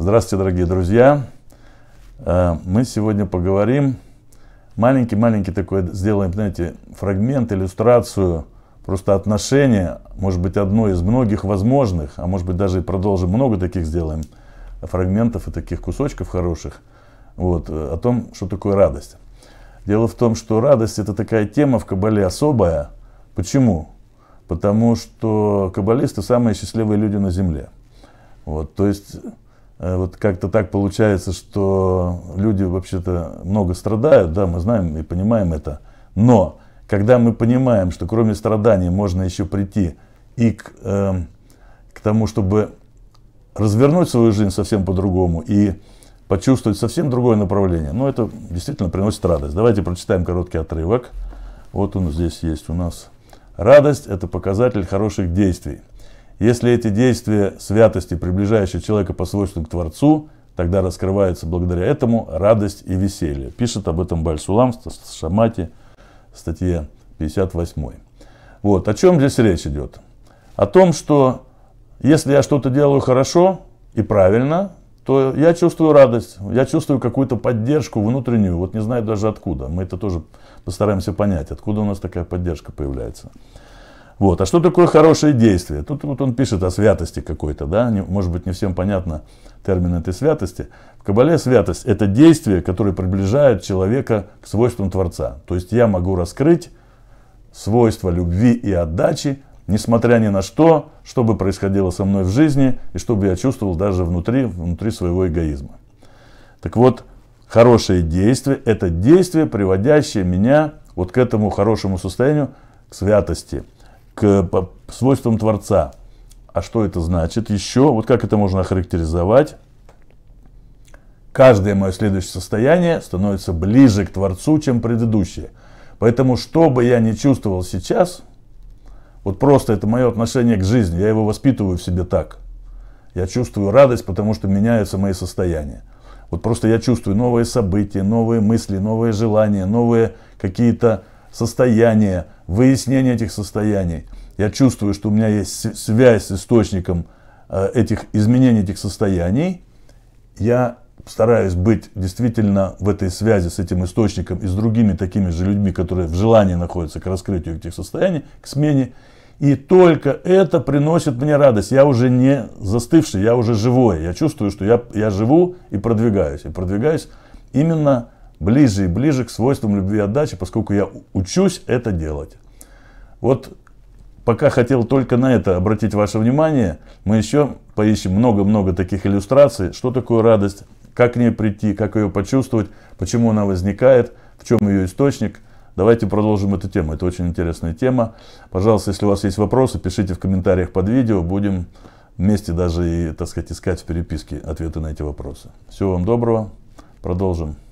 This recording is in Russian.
Здравствуйте, дорогие друзья! Э, мы сегодня поговорим, маленький-маленький такой сделаем, знаете, фрагмент, иллюстрацию, просто отношения, может быть, одно из многих возможных, а может быть, даже и продолжим, много таких сделаем фрагментов и таких кусочков хороших, вот, э, о том, что такое радость. Дело в том, что радость это такая тема в Кабале особая. Почему? Потому что каббалисты самые счастливые люди на земле. Вот, то есть Э, вот как-то так получается, что люди вообще-то много страдают, да, мы знаем и понимаем это. Но когда мы понимаем, что кроме страданий можно еще прийти и к, э, к тому, чтобы развернуть свою жизнь совсем по-другому и почувствовать совсем другое направление, ну это действительно приносит радость. Давайте прочитаем короткий отрывок. Вот он здесь есть у нас. Радость – это показатель хороших действий. Если эти действия святости, приближающие человека по свойству к Творцу, тогда раскрывается благодаря этому радость и веселье. Пишет об этом Бальсулам в Шамате, статье 58. Вот. О чем здесь речь идет? О том, что если я что-то делаю хорошо и правильно, то я чувствую радость, я чувствую какую-то поддержку внутреннюю, вот не знаю даже откуда. Мы это тоже постараемся понять, откуда у нас такая поддержка появляется. Вот. А что такое хорошее действие? Тут вот он пишет о святости какой-то, да? Не, может быть, не всем понятно термин этой святости. В Кабале святость – это действие, которое приближает человека к свойствам Творца. То есть я могу раскрыть свойства любви и отдачи, несмотря ни на что, что бы происходило со мной в жизни и что бы я чувствовал даже внутри, внутри своего эгоизма. Так вот, хорошее действие – это действие, приводящее меня вот к этому хорошему состоянию, к святости – к свойствам Творца. А что это значит? Еще, вот как это можно охарактеризовать? Каждое мое следующее состояние становится ближе к Творцу, чем предыдущее. Поэтому, что бы я ни чувствовал сейчас, вот просто это мое отношение к жизни, я его воспитываю в себе так. Я чувствую радость, потому что меняются мои состояния. Вот просто я чувствую новые события, новые мысли, новые желания, новые какие-то состояния, выяснение этих состояний. Я чувствую, что у меня есть связь с источником э, этих изменений, этих состояний. Я стараюсь быть действительно в этой связи с этим источником и с другими такими же людьми, которые в желании находятся к раскрытию этих состояний, к смене. И только это приносит мне радость. Я уже не застывший, я уже живой. Я чувствую, что я, я живу и продвигаюсь. И продвигаюсь именно ближе и ближе к свойствам любви и отдачи, поскольку я учусь это делать. Вот пока хотел только на это обратить ваше внимание, мы еще поищем много-много таких иллюстраций, что такое радость, как к ней прийти, как ее почувствовать, почему она возникает, в чем ее источник. Давайте продолжим эту тему, это очень интересная тема. Пожалуйста, если у вас есть вопросы, пишите в комментариях под видео, будем вместе даже и, так сказать, искать в переписке ответы на эти вопросы. Всего вам доброго, продолжим.